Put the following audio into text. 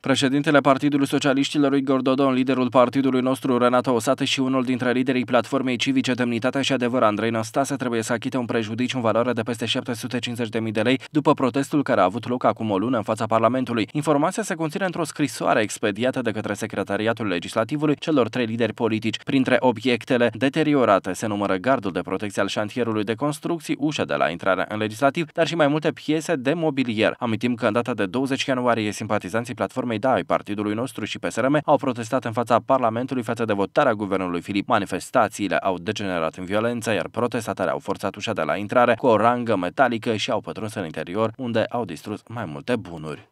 Președintele Partidului Socialiștilor Igor Dodon, liderul partidului nostru Renato Osate și unul dintre liderii platformei civice Demnitatea și Adevăr Andrei Năstase trebuie să achite un prejudiciu în valoare de peste 750.000 de lei după protestul care a avut loc acum o lună în fața Parlamentului. Informația se conține într-o scrisoare expediată de către Secretariatul Legislativului celor trei lideri politici. Printre obiectele deteriorate se numără gardul de protecție al șantierului de construcții, ușa de la intrare în legislativ, dar și mai multe piese de mobilier. Amintim că în data de 20 ianuarie simpatizanții platformei Maidan DAI, partidului nostru și PSRM au protestat în fața Parlamentului față de votarea guvernului Filip. Manifestațiile au degenerat în violență, iar protestatarii au forțat ușa de la intrare cu o rangă metalică și au pătruns în interior, unde au distrus mai multe bunuri.